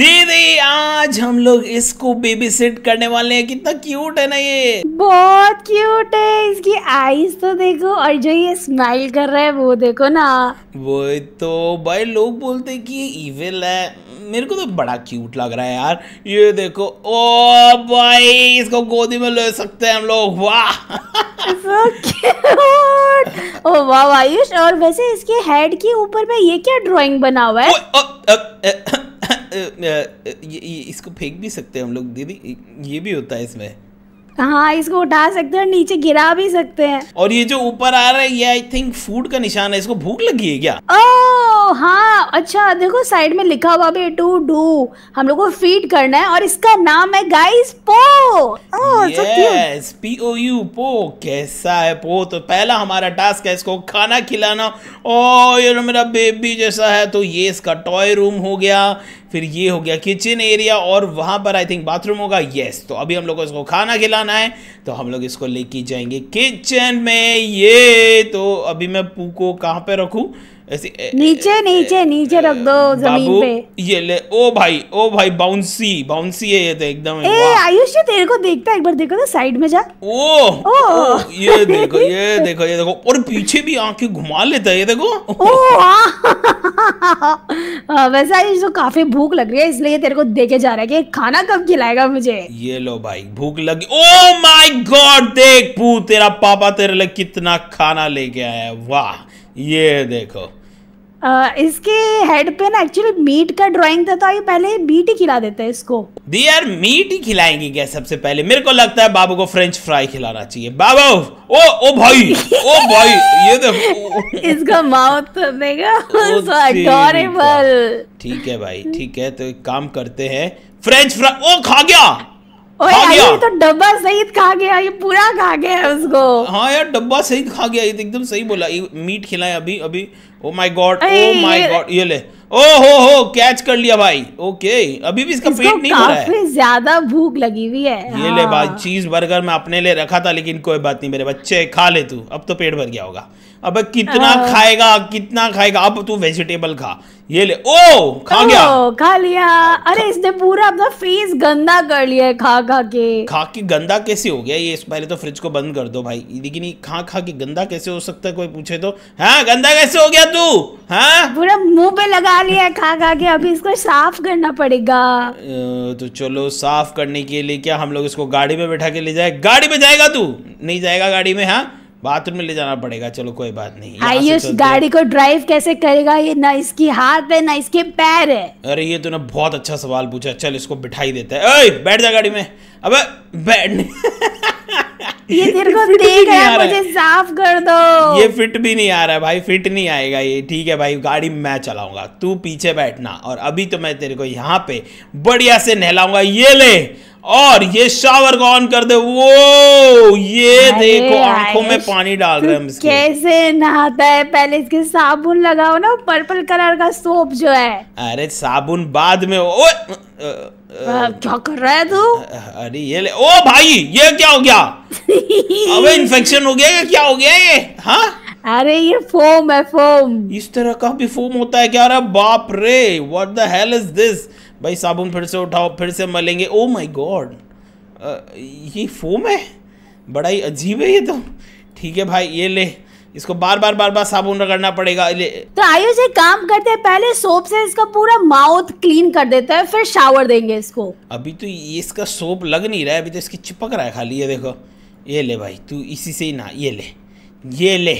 दीदी आज हम लोग इसको बेबी सेट करने वाले हैं कितना क्यूट है ना ये बहुत क्यूट है इसकी आईज तो देखो और जो ये स्माइल कर रहा है वो देखो ना वो तो भाई लोग बोलते कि ये इविल है मेरे को तो बड़ा क्यूट लग रहा है यार ये देखो ओ भाई इसको गोदी में ले सकते हैं हम लोग वाह so ओ वाह आयुष और वैसे इसके हेड के ऊपर में ये क्या ड्राइंग बना हुआ है ओ, ओ, ओ, ओ, ओ, ओ, ओ, ओ, इसको फेंक भी सकते हैं हम लोग दीदी ये भी होता है इसमें हाँ इसको उठा सकते हैं नीचे गिरा भी सकते हैं और ये जो ऊपर आ रहा है ये आई थिंक फूड का निशान है इसको भूख लगी है क्या ओ हाँ अच्छा देखो साइड में लिखा हुआ भी टू डू हम लोग को फीड करना है और इसका नाम है गाइस पो यस पी ओ यू पो कैसा है पो तो पहला हमारा टास्क है इसको खाना खिलाना ओ ये मेरा बेबी जैसा है तो ये इसका टॉय रूम हो गया फिर ये हो गया किचन एरिया और वहाँ पर आई थिंक बाथरूम होगा येस तो अभी हम लोग को इसको खाना खिलाना है तो हम लोग इसको लेके जाएंगे किचन में ये तो अभी मैं पू को कहाँ पर रखूँ ऐसी नीचे ए, नीचे ए, नीचे रख दो जमीन पे ये ले ओ भाई ओ भाई बाउंसी बाउंसी है ये तो एकदम ए आयुष ये तेरे को देखता एक बार देखो तो साइड में जा ओ, ओ, ओ ये देखो ये देखो ये देखो और पीछे भी आंखें घुमा लेता है ये देखो ओ हाँ। हाँ, वैसे आयुष तो काफी भूख लग रही है इसलिए तेरे को देखे जा रहा है की खाना कब खिलाएगा मुझे ये लो भाई भूख लगी ओ माई गॉड देख पू तेरा पापा तेरे लिए कितना खाना लेके आया वाह ये देखो Uh, इसके हेड पे ना एक्चुअली मीट का ड्राइंग था तो आइए पहले मीट ही खिला देते हैं इसको दी यार मीट ही खिलाएंगे क्या सबसे पहले मेरे को लगता है बाबू को फ्रेंच फ्राई खिलाना चाहिए बाबू ओ ओ भाई ओ भाई ये देखो तो- इसका माउथ तो देगा सो अडोरेबल ठीक है भाई ठीक है तो एक काम करते हैं फ्रेंच फ्राई ओ खा गया ओए तो डब्बा सहित खा गया ये पूरा खा गया उसको हाँ यार डब्बा सहित खा गया ये तो एकदम सही बोला मीट खिलाए अभी अभी oh my God oh my God ये ले ओ हो हो कैच कर लिया भाई ओके अभी भी इसका पेट नहीं भरा है काफी ज्यादा भूख लगी हुई है ये हाँ। ले भाई चीज हाँ। बर्गर मैं अपने लिए रखा था लेकिन कोई बात नहीं मेरे बच्चे खा ले तू अब तो पेट भर गया होगा अब कितना हाँ। खाएगा कितना खाएगा अब तू वेजिटेबल खा ये ले ओ खा गया ओ, खा लिया अरे खा, इसने पूरा अपना फेस गंदा कर लिया है खा खा के खा के गंदा कैसे हो गया ये इस पहले तो फ्रिज को बंद कर दो भाई लेकिन ये खा खा के गंदा कैसे हो सकता है कोई पूछे तो हाँ गंदा कैसे हो गया तू हाँ पूरा मुंह पे लगा लिया है खा खा के अभी इसको साफ करना पड़ेगा तो चलो साफ करने के लिए क्या हम लोग इसको गाड़ी में बैठा के ले जाए गाड़ी में जाएगा तू नहीं जाएगा गाड़ी में हाँ बाथरूम में ले जाना पड़ेगा चलो कोई बात नहीं आयुष गाड़ी को ड्राइव कैसे करेगा ये ना इसकी हाथ है ना इसके पैर है अरे ये तूने बहुत अच्छा सवाल पूछा चल इसको बिठाई देता है ओए बैठ जा गाड़ी में अब बैठ ये तेरे को देख रहा है मुझे साफ कर दो ये फिट भी नहीं आ रहा है भाई फिट नहीं आएगा ये ठीक है भाई गाड़ी मैं चलाऊंगा तू पीछे बैठना और अभी तो मैं तेरे को यहाँ पे बढ़िया से नहलाऊंगा ये ले और ये शावर को ऑन कर दे वो ये देखो आंखों में पानी डाल रहे हम कैसे नहाता है पहले इसके साबुन लगाओ ना पर्पल कलर का सोप जो है अरे साबुन बाद में ओ क्या कर रहा है तू अरे ये ले ओ भाई ये क्या हो गया अबे इन्फेक्शन हो गया क्या हो गया ये हाँ अरे ये फोम है फोम इस तरह का भी फोम होता है क्या अरे बाप रे what the hell is this भाई साबुन फिर से उठाओ फिर से मलेंगे ओ माई गॉड ये फोम है बड़ा ही अजीब है ये तो ठीक है भाई ये ले इसको बार बार बार बार साबुन रगड़ना पड़ेगा ले तो आयुष एक काम करते हैं पहले सोप से इसका पूरा माउथ क्लीन कर देते हैं फिर शावर देंगे इसको अभी तो ये इसका सोप लग नहीं रहा है अभी तो इसकी चिपक रहा है खाली ये देखो ये ले भाई तू इसी से ही ना ये ले ये ले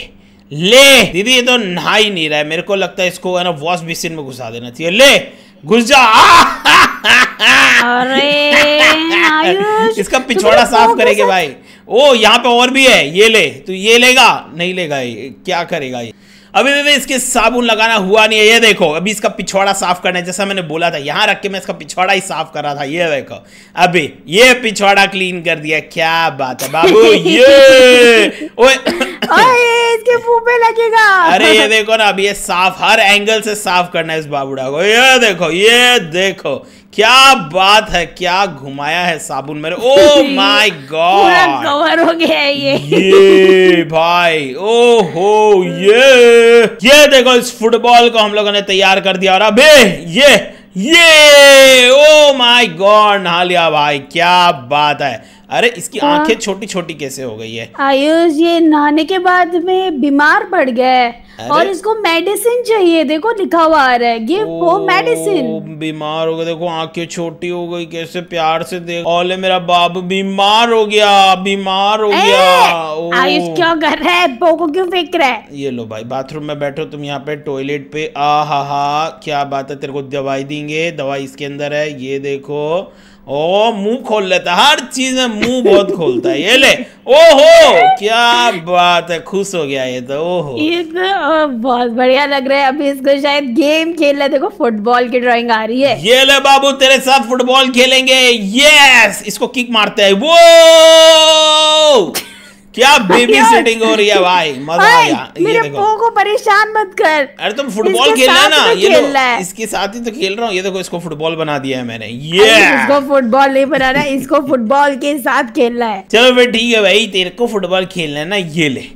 ले दीदी ये तो नहा ही नहीं रहा है मेरे को लगता है इसको है ना वॉश बेसिन में घुसा देना चाहिए ले घुस जा अरे इसका पिछवाड़ा तो साफ करेंगे भाई ओ यहाँ पे और भी है ये ले तू ये लेगा नहीं लेगा ये क्या करेगा ये अभी भी इसके साबुन लगाना हुआ नहीं है ये देखो अभी इसका पिछवाड़ा साफ करना है जैसा मैंने बोला था यहाँ रख के मैं इसका पिछवाड़ा ही साफ कर रहा था ये देखो अभी ये पिछवाड़ा क्लीन कर दिया क्या बात है बाबू ये ओए इसके मुंह पे लगेगा अरे ये देखो ना अब ये साफ हर एंगल से साफ करना है इस बाबूड़ा को ये देखो ये देखो क्या बात है क्या घुमाया है साबुन मेरे ओ माय गॉड कवर हो गया ये ये भाई ओ हो ये ये देखो इस फुटबॉल को हम लोगों ने तैयार कर दिया और अबे ये ये ओ oh माय गॉड नहा लिया भाई क्या बात है अरे इसकी हाँ। आंखें छोटी छोटी कैसे हो गई है आयुष ये नहाने के बाद में बीमार पड़ गया है और इसको मेडिसिन चाहिए देखो लिखा हुआ आ रहा है गिव वो मेडिसिन बीमार हो गया देखो आंखें छोटी हो गई कैसे प्यार से देख ओले मेरा बाबू बीमार हो गया बीमार हो गया आयुष क्यों कर रहा है बो को क्यों फेंक रहा है ये लो भाई बाथरूम में बैठो तुम यहाँ पे टॉयलेट पे आ हा हा क्या बात है तेरे को दवाई देंगे दवाई इसके अंदर है ये देखो ओ मुंह खोल लेता हर चीज में मुंह बहुत खोलता है ये ले ओहो क्या बात है खुश हो गया ये तो ओहो ये तो बहुत बढ़िया लग रहा है अभी इसको शायद गेम खेल रहे देखो फुटबॉल की ड्राइंग आ रही है ये ले बाबू तेरे साथ फुटबॉल खेलेंगे यस इसको किक मारते हैं वो क्या बेबी सिटिंग हो रही है भाई मजा आ गया मेरे देखो को परेशान मत कर अरे तुम फुटबॉल खेल रहे ना तो ये खेल रहा है इसके साथ ही तो खेल रहा हूँ ये देखो इसको फुटबॉल बना दिया है मैंने ये इसको फुटबॉल नहीं बनाना इसको फुटबॉल के साथ खेलना है चलो भाई ठीक है भाई तेरे को फुटबॉल खेलना है ना ये ले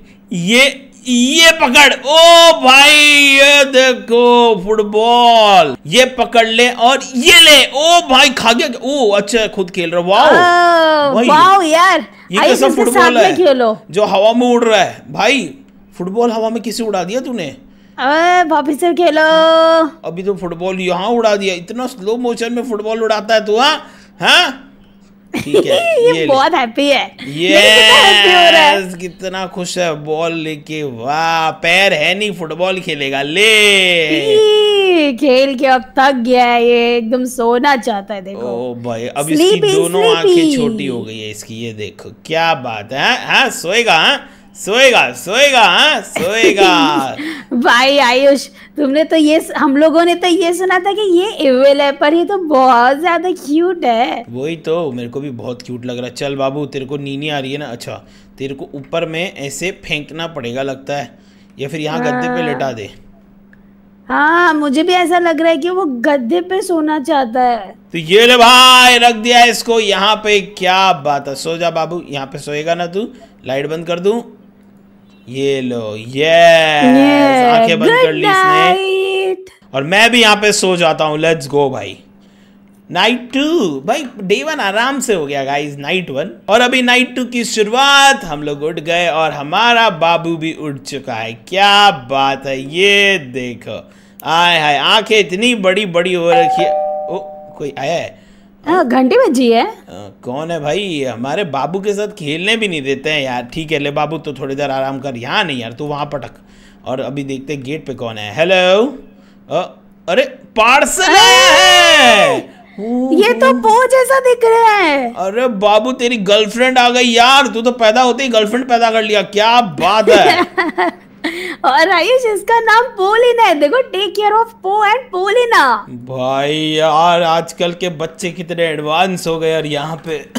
ये ये पकड़ ओ भाई ये देखो फुटबॉल ये पकड़ ले और ये ले ओ भाई खा गया ओ अच्छा खुद खेल रहा वाओ वाओ यार ये कैसा फुटबॉल है खेलो जो हवा में उड़ रहा है भाई फुटबॉल हवा में किसे उड़ा दिया तूने भाभी से खेलो अभी तो फुटबॉल यहाँ उड़ा दिया इतना स्लो मोशन में फुटबॉल उड़ाता है तू हाँ हाँ ठीक है ये, ये बहुत हैप्पी है ये तो yes, कितना खुश है बॉल लेके वाह पैर है नहीं फुटबॉल खेलेगा ले खेल के अब थक गया है ये एकदम सोना चाहता है देखो ओ भाई अब sleepy, इसकी दोनों आंखें छोटी हो गई है इसकी ये देखो क्या बात है हाँ, हाँ सोएगा हा? सोएगा सोएगा हाँ सोएगा भाई आयुष तुमने तो ये हम लोगों ने तो ये सुना था कि ये एवेल है पर ये तो बहुत ज्यादा क्यूट है वही तो मेरे को भी बहुत क्यूट लग रहा है चल बाबू तेरे को नींद आ रही है ना अच्छा तेरे को ऊपर में ऐसे फेंकना पड़ेगा लगता है या फिर यहाँ गद्दे पे हाँ। लेटा दे हाँ मुझे भी ऐसा लग रहा है कि वो गद्दे पे सोना चाहता है तो ये ले भाई रख दिया इसको यहाँ पे क्या बात है सो जा बाबू यहाँ पे सोएगा ना तू लाइट बंद कर दू ये लो यस आंखें बंद कर ली नाइट और मैं भी यहाँ पे सो जाता हूँ लेट्स गो भाई नाइट टू भाई डे वन आराम से हो गया गाइस नाइट वन और अभी नाइट टू की शुरुआत हम लोग उठ गए और हमारा बाबू भी उठ चुका है क्या बात है ये देखो आय हाय आंखें इतनी बड़ी बड़ी हो रखी है ओ कोई आया है हाँ घंटी बजी है आ, हाँ, कौन है भाई हमारे बाबू के साथ खेलने भी नहीं देते हैं यार ठीक है ले बाबू तो थोड़ी देर आराम कर यहाँ नहीं यार तू वहाँ पटक और अभी देखते गेट पे कौन है हेलो अरे पार्सल ये तो बहुत जैसा दिख रहा है अरे बाबू तेरी गर्लफ्रेंड आ गई यार तू तो पैदा होते ही गर्लफ्रेंड पैदा कर लिया क्या बात है और आयुष इसका नाम पोलिना है देखो take care of Po and Polina भाई यार आजकल के बच्चे कितने एडवांस हो गए और यहाँ पे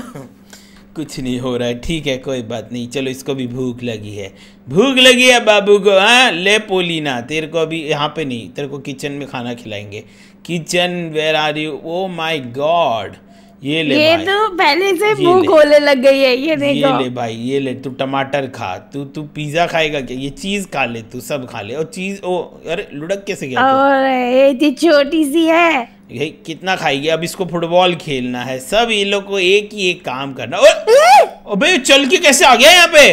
कुछ नहीं हो रहा है ठीक है कोई बात नहीं चलो इसको भी भूख लगी है भूख लगी है बाबू को हाँ ले पोलिना तेरे को अभी यहाँ पे नहीं तेरे को किचन में खाना खिलाएंगे kitchen where are you oh my God ये ले ये तो पहले से मुंह खोले लग गई है ये देखो ये ले भाई ये ले तू टमाटर खा तू तू पिज्जा खाएगा क्या ये चीज खा ले तू सब खा ले और चीज ओ अरे लुढ़क कैसे गया और ये छोटी सी है ये कितना खाएगी अब इसको फुटबॉल खेलना है सब ये लोग को एक ही एक काम करना और भाई चल के कैसे आ गया यहाँ पे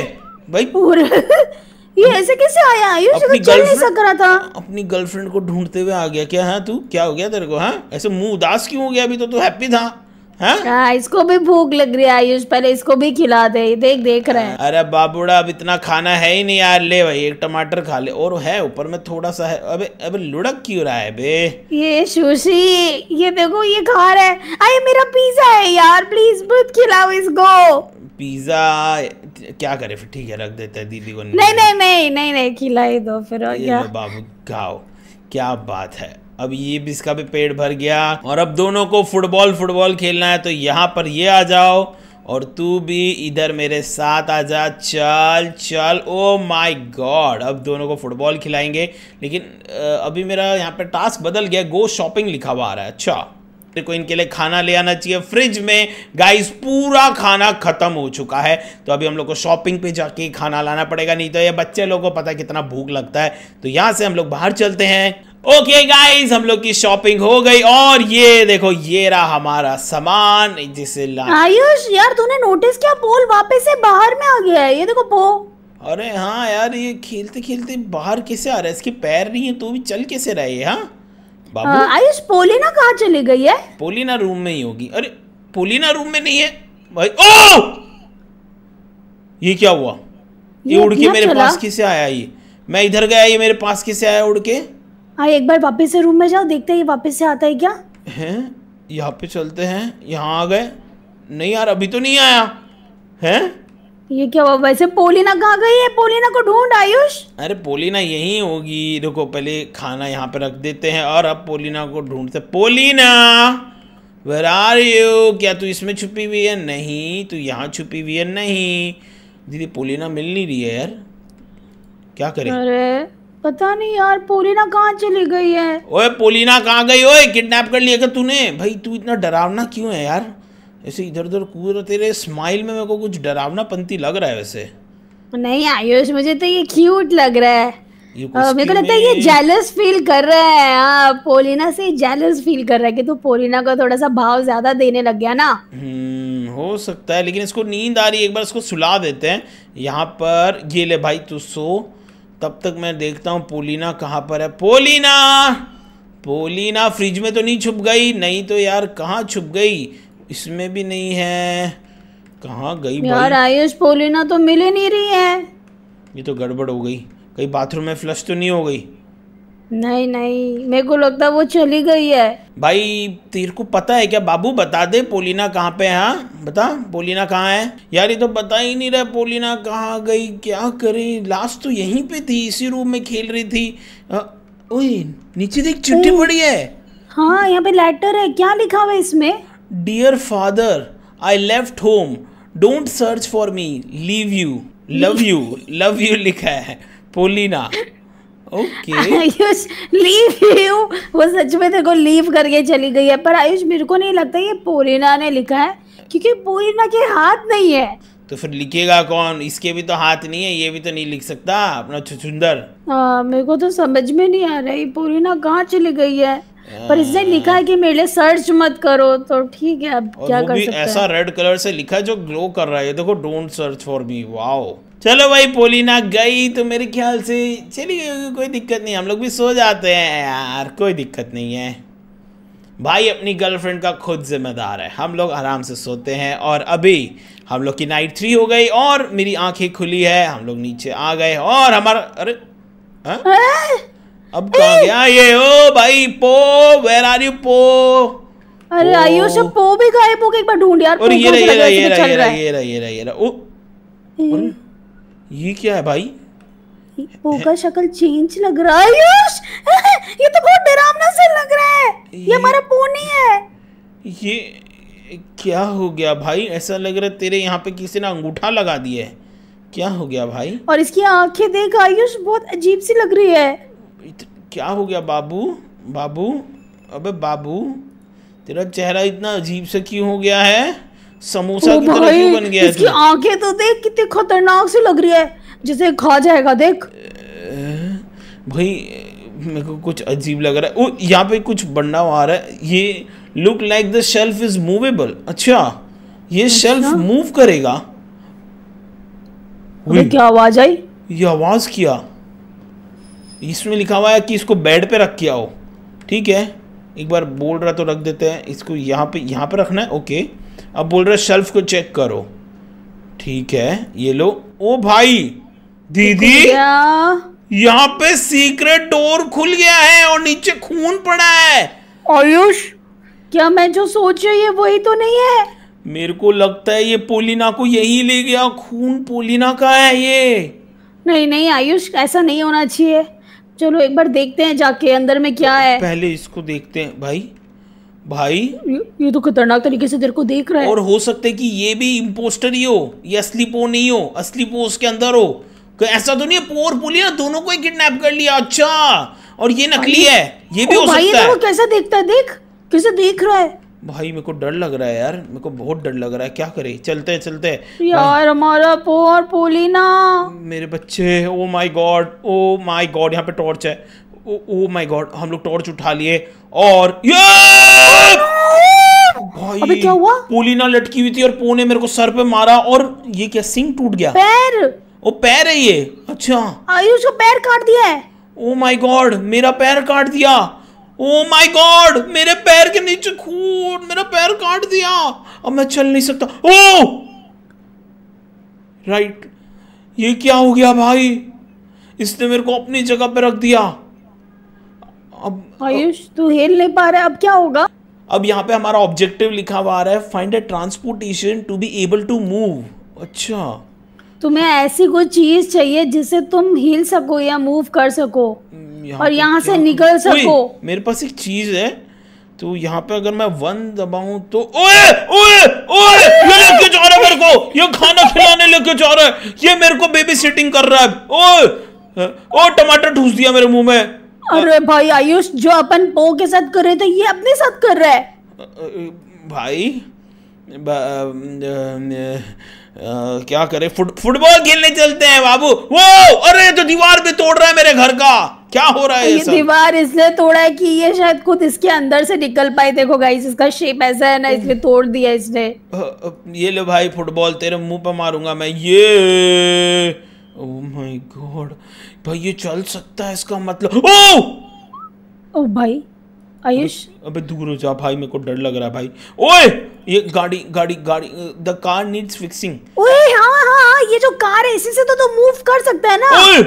भाई पूरे ये ऐसे कैसे आया ये तो अपनी चल नहीं सक रहा था अपनी गर्लफ्रेंड को ढूंढते हुए आ गया क्या है हाँ, तू क्या हो गया तेरे को हाँ ऐसे मुंह उदास क्यों हो गया अभी तो तू हैप्पी था हाँ? हाँ इसको भी भूख लग रही है आयुष पहले इसको भी खिला दे देख देख रहे हैं अरे बाबूड़ा अब इतना खाना है ही नहीं यार ले भाई एक टमाटर खा ले और है ऊपर में थोड़ा सा है अबे अबे लुढ़क क्यों रहा है बे ये सुशी ये देखो ये खा रहा है अरे मेरा पिज्जा है यार प्लीज मत खिलाओ इसको पिज्जा क्या करे फिर ठीक है रख देते दीदी को नहीं नहीं नहीं नहीं खिलाई दो फिर बाबू खाओ क्या बात है अब ये भी इसका भी पेट भर गया और अब दोनों को फुटबॉल फुटबॉल खेलना है तो यहाँ पर ये आ जाओ और तू भी इधर मेरे साथ आ जा चल चल ओ माय गॉड अब दोनों को फुटबॉल खिलाएंगे लेकिन अभी मेरा यहाँ पर टास्क बदल गया गो शॉपिंग लिखा हुआ आ रहा है अच्छा मेरे को इनके लिए खाना ले आना चाहिए फ्रिज में गाइस पूरा खाना खत्म हो चुका है तो अभी हम लोग को शॉपिंग पे जाके खाना लाना पड़ेगा नहीं तो ये बच्चे लोगों को पता कितना भूख लगता है तो यहाँ से हम लोग बाहर चलते हैं ओके okay गाइस हम लोग की शॉपिंग हो गई और ये देखो ये रहा हमारा सामान जिसे आयुष यार तूने नोटिस किया पोल वापस से बाहर में आ गया है ये देखो पो अरे हाँ यार ये खेलते खेलते बाहर कैसे आ रहा है इसके पैर नहीं है तू भी चल कैसे रहे हाँ आयुष पोलिना कहाँ चली गई है पोलिना रूम में ही होगी अरे पोलिना रूम में नहीं है भाई ओ ये क्या हुआ ये, ये उड़ के मेरे पास किसे आया ये मैं इधर गया ये मेरे पास किसे आया उड़ के आई हाँ, एक बार वापस से रूम में जाओ देखते हैं ये वापस से आता है क्या हैं यहाँ पे चलते हैं यहाँ आ गए नहीं यार अभी तो नहीं आया हैं ये क्या हुआ वैसे पोलिना कहाँ गई है पोलिना को ढूंढ आयुष अरे पोलिना यही होगी देखो पहले खाना यहाँ पे रख देते हैं और अब पोलिना को ढूंढते पोलिना वेर आर यू क्या तू इसमें छुपी हुई है नहीं तू यहाँ छुपी हुई है नहीं दीदी पोलिना मिल नहीं रही है यार क्या करें अरे पता नहीं यार पोलिना कहाँ चली गई है ओए पोलिना कहाँ गई ओए किडनैप कर लिया क्या तूने भाई तू इतना डरावना क्यों है यार ऐसे इधर उधर कूद रहा तो तेरे स्माइल में मेरे को कुछ डरावना पंती लग रहा है वैसे नहीं आयुष मुझे तो ये क्यूट लग रहा है मेरे को लगता है ये जेलस फील कर रहा है आ, हाँ, पोलिना से जेलस फील कर रहा है कि तू तो पोलिना का थोड़ा सा भाव ज्यादा देने लग गया ना हम्म, हो सकता है लेकिन इसको नींद आ रही है एक बार इसको सुला देते हैं यहाँ पर ये ले भाई तू सो तब तक मैं देखता हूँ पोलिना कहाँ पर है पोलिना पोलिना फ्रिज में तो नहीं छुप गई नहीं तो यार कहाँ छुप गई इसमें भी नहीं है कहाँ गई यार आयुष पोलिना तो मिल ही नहीं रही है ये तो गड़बड़ हो गई कहीं बाथरूम में फ्लश तो नहीं हो गई नहीं नहीं मेरे को लगता वो चली गई है भाई तेरे को पता है क्या बाबू बता दे पोलिना कहाँ पे है हाँ? बता पोलिना कहाँ है यार ये तो बता ही नहीं रहा पोलिना कहाँ गई क्या करे लास्ट तो यहीं पे थी इसी रूम में खेल रही थी ओए नीचे देख चिट्ठी पड़ी है हाँ यहाँ पे लेटर है क्या लिखा हुआ इसमें dear father I left home don't search for me leave you love you love you लिखा है Polina okay Ayush leave you वो सच में लीव करके चली गई है पर आयुष मेरे को नहीं लगता ये पोरिना ने लिखा है क्योंकि पोरिना के हाथ नहीं है तो फिर लिखेगा कौन इसके भी तो हाथ नहीं है ये भी तो नहीं लिख सकता अपना सुंदर हाँ मेरे को तो समझ में नहीं आ रहा है पोरिना कहाँ चली गई है पर इसने हाँ। लिखा है कि मेरे लिए सर्च मत करो तो ठीक है अब क्या कर सकते हैं ऐसा रेड कलर से लिखा जो ग्लो कर रहा है देखो don't search for me wow चलो भाई पोलिना गई तो मेरे ख्याल से चली गई होगी कोई दिक्कत नहीं हम लोग भी सो जाते हैं यार कोई दिक्कत नहीं है भाई अपनी गर्लफ्रेंड का खुद जिम्मेदार है हम लोग आराम से सोते हैं और अभी हम लोग की नाइट थ्री हो गई और मेरी आंखें खुली है हम लोग नीचे आ गए और हमारा अरे हाँ? हाँ? अब कहा गया ये ओ भाई पो वेर आर यू पो अरे आयुष पो भी गायब हो गया एक बार ढूंढ यार और ये तो रहा ये रहा ये रहा ये रहा ये रहा ये रहा ये क्या है भाई पोका शक्ल चेंज लग रहा है आयुष ये तो बहुत डरावना से लग रहा है ये हमारा पोनी है ये क्या हो गया भाई ऐसा लग रहा है तेरे यहाँ पे किसी ने अंगूठा लगा दिया है क्या हो गया भाई और इसकी आंखें देख आयुष बहुत अजीब सी लग रही है क्या हो गया बाबू बाबू अबे बाबू तेरा चेहरा इतना अजीब सा क्यों हो गया है समोसा की तरह क्यों बन गया इसकी आंखें तो देख कितनी खतरनाक सी लग रही है जिसे खा जाएगा देख भाई मेरे को कुछ अजीब लग रहा है ओ यहाँ पे कुछ बनना आ रहा है ये look like the shelf is movable अच्छा ये अच्छा? शेल्फ मूव करेगा अबे क्या आवाज आई ये आवाज किया इसमें लिखा हुआ है कि इसको बेड पे रख के आओ ठीक है एक बार बोल रहा तो रख देते हैं इसको यहाँ पे यहाँ पे रखना है ओके अब बोल रहे शेल्फ को चेक करो ठीक है ये लो ओ भाई दीदी यहाँ पे सीक्रेट डोर खुल गया है और नीचे खून पड़ा है आयुष क्या मैं जो सोच रही है वही तो नहीं है मेरे को लगता है ये पोलिना को यही ले गया खून पोलिना का है ये नहीं नहीं आयुष ऐसा नहीं होना चाहिए चलो एक बार देखते हैं जाके अंदर में क्या है पहले इसको देखते हैं भाई भाई ये तो खतरनाक तरीके से तेरे को देख रहा है और हो सकता है कि ये भी इम्पोस्टर ही हो ये असली पो नहीं हो असली पो उसके अंदर हो ऐसा तो नहीं है पोर पुलिया दोनों को ही किडनैप कर लिया अच्छा और ये नकली है ये भी हो सकता है वो कैसा देखता है देख कैसे देख रहा है भाई मेरे को डर लग रहा है यार मेरे को बहुत डर लग रहा है क्या करे चलते हैं चलते हैं यार हमारा पोर और पोली ना मेरे बच्चे oh my God oh my God यहाँ पे टॉर्च है ओ माय oh गॉड हम लोग टॉर्च उठा लिए और ये भाई अबे क्या हुआ पोलिना लटकी हुई थी और पो ने मेरे को सर पे मारा और ये क्या सिंग टूट गया पैर वो पैर है ये अच्छा आयुष का पैर काट दिया है ओ माय गॉड मेरा पैर काट दिया ओ माय गॉड मेरे पैर के नीचे खून मेरा पैर काट दिया अब मैं चल नहीं सकता ओ oh! राइट ये क्या हो गया भाई इसने मेरे को अपनी जगह पे रख दिया अब आयुष तू हेल नहीं पा रहा है अब क्या होगा अब यहाँ पे हमारा ऑब्जेक्टिव लिखा हुआ आ रहा है find a transportation to be able to move अच्छा तुम्हें ऐसी कोई चीज चाहिए जिसे तुम हिल सको या मूव कर सको हम्म, और यहाँ से निकल सको मेरे पास एक चीज है तो यहाँ पे अगर मैं वन दबाऊं तो ओए ओए ओए ये लेके जा रहा है मेरे को ये खाना खिलाने लेके जा रहा है ये मेरे को बेबी सिटिंग कर रहा है ओए ओ टमाटर ठूस दिया मेरे मुंह में अरे भाई आयुष जो अपन पो के साथ कर रहे थे ये अपने साथ कर रहा है भाई क्या करे फुट फुटबॉल खेलने चलते हैं बाबू वो अरे तो दीवार पे तोड़ रहा है मेरे घर का क्या हो रहा है ये दीवार इसलिए तोड़ा है कि ये शायद खुद इसके अंदर से निकल पाए देखो गाइस इसका शेप ऐसा है ना इसलिए तोड़ दिया इसने ये लो भाई फुटबॉल तेरे मुंह पे मारूंगा मैं ये ओह माय गॉड भाई ये चल सकता है इसका मतलब ओ ओ भाई आयुष अबे दूर हो जा भाई मेरे को डर लग रहा है भाई ओए ये गाड़ी गाड़ी गाड़ी द कार नीड्स फिक्सिंग ओए हाँ, हाँ हाँ ये जो कार है इसी से तो तो मूव कर सकता है ना ओए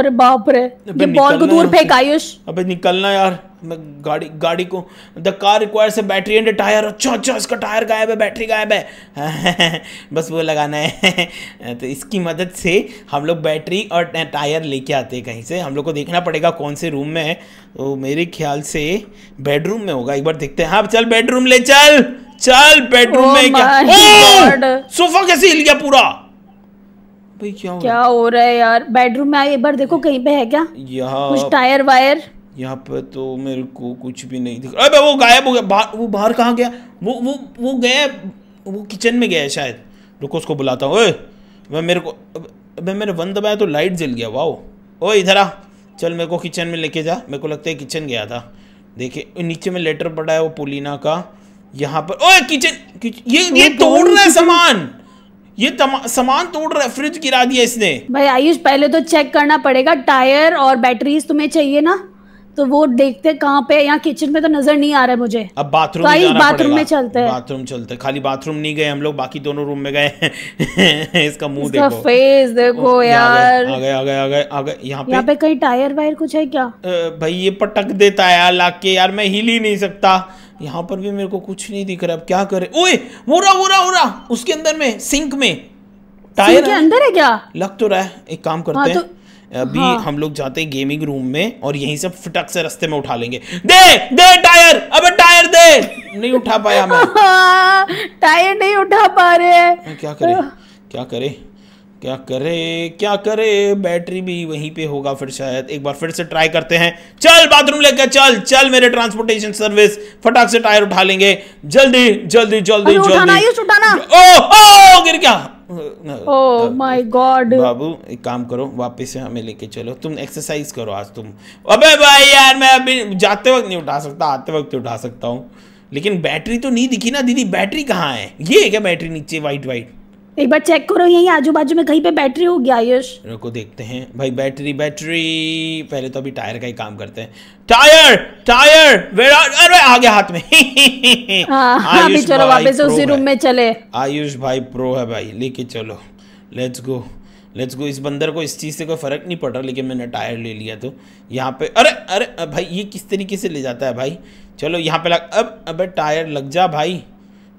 अरे बाप रे ये बॉल को दूर फेंक आयुष अबे निकलना यार गाड़ी गाड़ी को the car requires a battery and a tyre अच्छा अच्छा इसका टायर गायब है बैटरी गायब है बस वो लगाना है तो इसकी मदद से हम लोग बैटरी और टायर लेके आते हैं कहीं से हम लोग को देखना पड़ेगा कौन से रूम में है तो मेरे ख्याल से बेडरूम में होगा एक बार देखते हैं हाँ चल बेडरूम ले चल चल बेडरूम oh में क्या सोफा oh! कैसे हिल गया पूरा भाई क्या हो क्या हो रहा है यार बेडरूम में आई एक बार देखो कहीं पे है क्या कुछ टायर वायर यहाँ पर तो मेरे को कुछ भी नहीं दिख अबे वो गायब हो गया बाहर वो बाहर कहाँ गया वो वो वो गया वो किचन में गया है शायद रुको उसको बुलाता हूँ ओए मैं मेरे को मैं मेरे वन दबाया तो लाइट जल गया वाह ओ इधर आ चल मेरे को किचन में लेके जा मेरे को लगता है किचन गया था देखे नीचे में लेटर पड़ा है वो पुलिना का यहाँ पर ओए किचन किच, ये ये तोड़ रहा है सामान ये सामान तोड़ रहा है फ्रिज गिरा दिया इसने भाई आयुष पहले तो चेक करना पड़ेगा टायर और बैटरीज तुम्हें चाहिए ना तो वो देखते कहाँ पे यहाँ किचन में तो नजर नहीं आ रहा है मुझे अब बाथरूम तो बाथरूम में चलते हैं बाथरूम चलते हैं खाली बाथरूम नहीं गए हम लोग बाकी दोनों रूम में गए इसका मुंह देखो फेस देखो यार आ गए आ गए आ गए आ गए यहाँ पे यहाँ पे कहीं टायर वायर कुछ है क्या भाई ये पटक देता है यार ला के यार मैं हिल ही नहीं सकता यहाँ पर भी मेरे को कुछ नहीं दिख रहा अब क्या करे ओए हो रहा हो रहा हो रहा उसके अंदर में सिंक में टायर के अंदर है क्या लग तो रहा है एक काम हाँ, करते तो हैं अभी हाँ। हम लोग जाते हैं गेमिंग रूम में और यहीं से फटक से रस्ते में उठा लेंगे दे दे टायर अबे टायर दे नहीं उठा पाया मैं टायर नहीं उठा पा रहे क्या करे क्या करे क्या करे क्या करे बैटरी भी वहीं पे होगा फिर शायद एक बार फिर से ट्राई करते हैं चल बाथरूम लेकर चल चल मेरे ट्रांसपोर्टेशन सर्विस फटाक से टायर उठा लेंगे जल्दी जल्दी जल्दी जल्दी, उठाना, उठाना। ओ ओ गिर क्या माय गॉड oh बाबू एक काम करो वापस से हमें लेके चलो तुम एक्सरसाइज करो आज तुम अबे भाई यार मैं अभी जाते वक्त नहीं उठा सकता आते वक्त उठा सकता हूँ लेकिन बैटरी तो नहीं दिखी ना दीदी बैटरी कहाँ है ये है क्या बैटरी नीचे वाइट वाइट एक बार चेक करो यही आजू बाजू में कहीं पे बैटरी हो गया आयुष रुको देखते हैं भाई बैटरी बैटरी पहले तो अभी टायर का ही काम करते हैं टायर टायर अरे आ गया हाथ में हाँ, हाँ, अभी चलो वापस उसी रूम में चले आयुष भाई प्रो है भाई लेके चलो लेट्स गो लेट्स गो इस बंदर को इस चीज़ से कोई फ़र्क नहीं पड़ रहा लेकिन मैंने टायर ले लिया तो यहाँ पे अरे अरे भाई ये किस तरीके से ले जाता है भाई चलो यहाँ पे लग अब अबे टायर लग जा भाई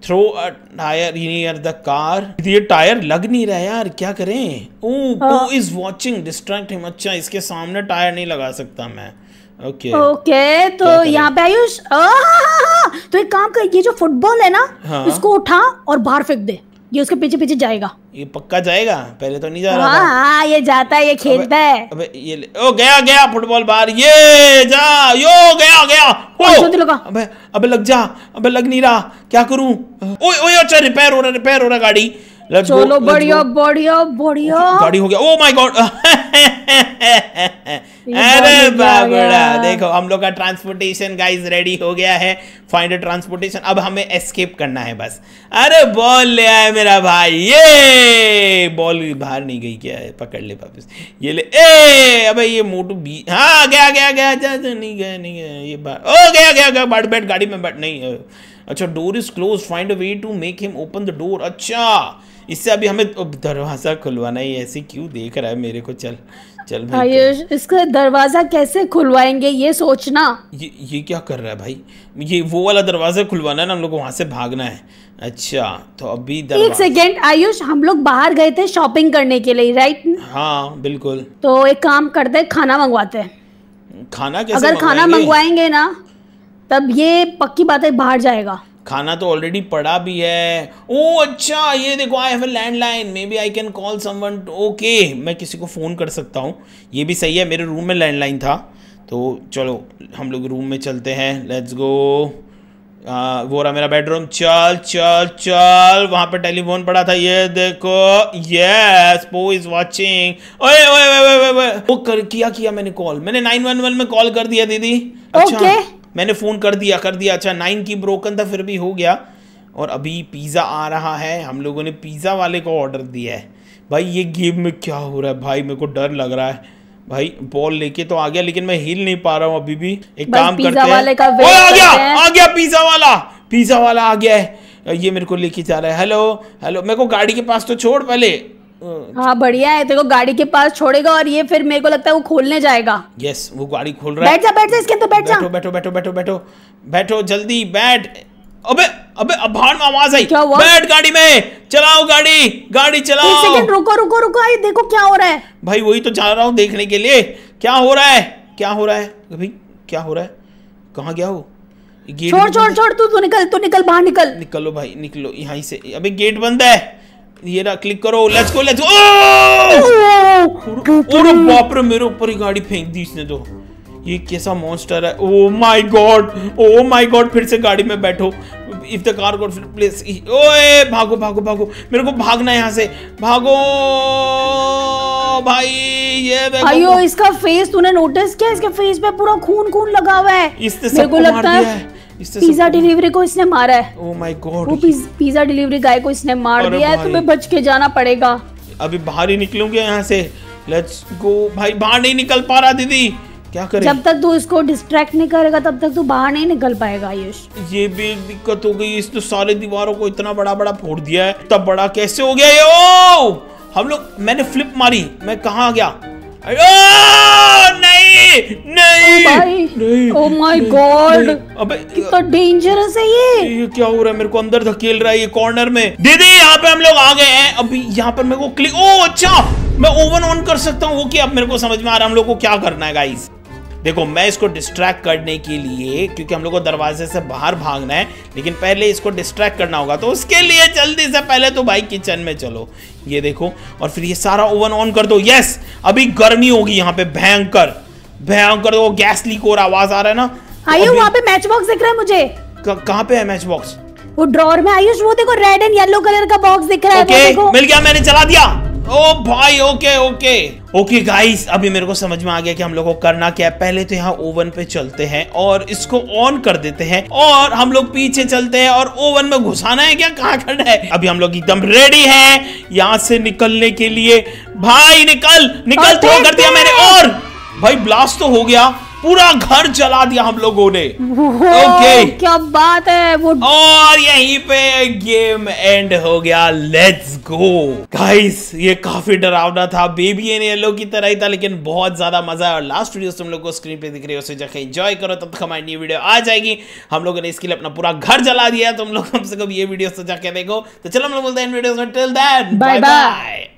throw a tyre near the car ये टायर लग नहीं रहा यार क्या करें oh who is watching distract him अच्छा इसके सामने टायर नहीं लगा सकता मैं ओके okay. ओके okay, तो यहाँ पे आयुष हाँ, हाँ, हाँ, तो एक काम कर ये जो फुटबॉल है ना हाँ? इसको उठा और बाहर फेंक दे ये उसके पीछे पीछे जाएगा ये पक्का जाएगा पहले तो नहीं जा रहा हाँ, हाँ ये जाता है ये खेलता है अबे ये ले, ओ गया गया फुटबॉल बाहर ये जा यो गया गया ओ अबे अबे लग जा अबे लग नहीं रहा क्या करूं ओए ओए अच्छा रिपेयर हो रहा रिपेयर हो रहा गाड़ी चलो बढ़िया बढ़िया बढ़िया गाड़ी हो गया ओ माय गॉड अरे बाबड़ा देखो हम लोग का ट्रांसपोर्टेशन गाइस रेडी हो गया है फाइंड ट्रांसपोर्टेशन अब हमें एस्केप करना है बस अरे बॉल ले आया मेरा भाई ये बॉल बाहर नहीं गई क्या है पकड़ ले वापस ये ले ए अबे ये मोटू बी हाँ गया गया गया जा जा नहीं गया नहीं गया ये बार ओ गया गया गया बैठ बैठ गाड़ी में बैठ नहीं अच्छा door is close find a way to make him open the door अच्छा इससे अभी हमें दरवाज़ा खुलवाना है ऐसे क्यों देख रहा है मेरे को चल चल भाई हाँ, आयुष इसका दरवाजा कैसे खुलवाएंगे ये सोचना ये ये क्या कर रहा है भाई ये वो वाला दरवाजा खुलवाना है ना हम लोग वहाँ से भागना है अच्छा तो अभी एक सेकेंड आयुष हम लोग बाहर गए थे शॉपिंग करने के लिए राइट हाँ बिल्कुल तो एक काम करते हैं खाना मंगवाते हैं खाना कैसे अगर खाना मंगवाएंगे ना तब ये पक्की बात है बाहर जाएगा खाना तो ऑलरेडी पड़ा भी है ओ अच्छा ये देखो I have a landline maybe I can call someone okay मैं किसी को फ़ोन कर सकता हूँ ये भी सही है मेरे रूम में लैंडलाइन था तो चलो हम लोग रूम में चलते हैं लेट्स गो वो रहा मेरा बेडरूम चल चल चल वहाँ पे टेलीफोन पड़ा था ये देखो यस पो इज वाचिंग ओए ओए ओए ओए ओए वो कर किया किया मैंने कॉल मैंने नाइन वन वन में कॉल कर दिया दीदी अच्छा okay. मैंने फ़ोन कर दिया कर दिया अच्छा नाइन की ब्रोकन था फिर भी हो गया और अभी पिज़्ज़ा आ रहा है हम लोगों ने पिज़्ज़ा वाले को ऑर्डर दिया है भाई ये गेम में क्या हो रहा है भाई मेरे को डर लग रहा है भाई बॉल लेके तो आ गया लेकिन मैं हिल नहीं पा रहा हूँ अभी भी एक काम करते वाले का वेट आ गया आ गया पिज़्ज़ा वाला पिज़्ज़ा वाला आ गया है ये मेरे को लेके जा रहा है हेलो हेलो मेरे को गाड़ी के पास तो छोड़ पहले हम्म। हाँ बढ़िया है देखो को गाड़ी के पास छोड़ेगा और ये फिर मेरे को लगता है वो खोलने जाएगा यस yes, वो गाड़ी खोल रहा है बैठ जा बैठ जा इसके अंदर बैठ जा बैठो बैठो बैठो बैठो बैठो जल्दी बैठ अबे अबे अभान में आवाज आई क्या हुआ बैठ गाड़ी में चलाओ गाड़ी गाड़ी चलाओ एक सेकंड रुको रुको रुको आई देखो क्या हो रहा है भाई वही तो जा रहा हूँ देखने के लिए क्या हो रहा है क्या हो रहा है भाई क्या हो रहा है कहाँ गया हो छोड़ छोड़ छोड़ तू तू निकल तू निकल बाहर निकल निकलो भाई निकलो यहाँ से अभी गेट बंद है ये ना क्लिक करो लेट्स गो लेट्स गो पूरा बाप रे मेरे ऊपर ही गाड़ी फेंक दी इसने तो ये कैसा मॉन्स्टर है oh my God oh my God फिर से गाड़ी में बैठो if the car got place ओए भागो भागो भागो मेरे को भागना है यहां से भागो भाई ये भाइयों तो। इसका फेस तूने नोटिस किया इसके फेस पे पूरा खून खून लगा हुआ है इसने मेरे को लगता है पिज्जा डिलीवरी को इसने मारा है ओह माय गॉड वो पिज्जा डिलीवरी गाय को इसने मार दिया है तुम्हें बच के जाना पड़ेगा अभी बाहर ही निकलूंगे यहाँ से लेट्स गो भाई बाहर नहीं निकल पा रहा दीदी क्या करें जब तक तू इसको डिस्ट्रैक्ट नहीं करेगा तब तक तू बाहर नहीं निकल पाएगा आयुष ये भी दिक्कत हो गई इस तो सारे दीवारों को इतना बड़ा बड़ा फोड़ दिया है तब बड़ा कैसे हो गया ये ओ oh! हम लोग मैंने फ्लिप मारी मैं कहा गया नहीं नहीं ओ माय गॉड अबे कितना डेंजरस है ये ये क्या हो रहा है मेरे को अंदर धकेल रहा है ये कॉर्नर में दीदी यहाँ पे हम लोग आ गए हैं अभी यहाँ पर मेरे को क्लिक ओ अच्छा मैं ओवन ऑन कर सकता हूँ वो क्या अब मेरे को समझ में आ रहा है हम लोग को क्या करना है गाइस देखो मैं इसको डिस्ट्रैक्ट करने के लिए क्योंकि हम लोग को दरवाजे से बाहर भागना है लेकिन पहले इसको डिस्ट्रैक्ट करना होगा तो उसके लिए जल्दी से पहले तो भाई किचन में चलो ये देखो और फिर ये सारा ओवन ऑन कर दो यस अभी गर्मी होगी यहाँ पे भयंकर भयंकर वो गैस लीक और आवाज आ रहा है ना आयु हाँ, वहाँ पे मैच बॉक्स दिख रहा है मुझे कहाँ पे है मैच बॉक्स वो ड्रॉर में आयुष वो देखो रेड एंड येलो कलर का बॉक्स दिख रहा है मिल गया मैंने चला दिया ओ भाई ओके ओके ओके गाइस अभी मेरे को समझ में आ गया कि हम लोग को करना क्या है पहले तो यहाँ ओवन पे चलते हैं और इसको ऑन कर देते हैं और हम लोग पीछे चलते हैं और ओवन में घुसाना है क्या कहाँ करना है अभी हम लोग एकदम रेडी हैं यहाँ से निकलने के लिए भाई निकल निकल थ्रो कर दिया मैंने और भाई ब्लास्ट तो हो गया पूरा घर जला दिया हम लोगों ने ओके क्या बात है वो और यहीं पे गेम एंड हो गया लेट्स गो गाइस ये काफी डरावना था बेबी एन येलो की तरह ही था लेकिन बहुत ज्यादा मजा है और लास्ट वीडियो तुम लोग को स्क्रीन पे दिख रही है उसे जगह एंजॉय करो तब तक हमारी न्यू वीडियो आ जाएगी हम लोगों ने इसके लिए अपना पूरा घर जला दिया तुम लोग कम से कम ये वीडियो तो से जाके देखो तो चलो हम लोग बोलते हैं बाय बाय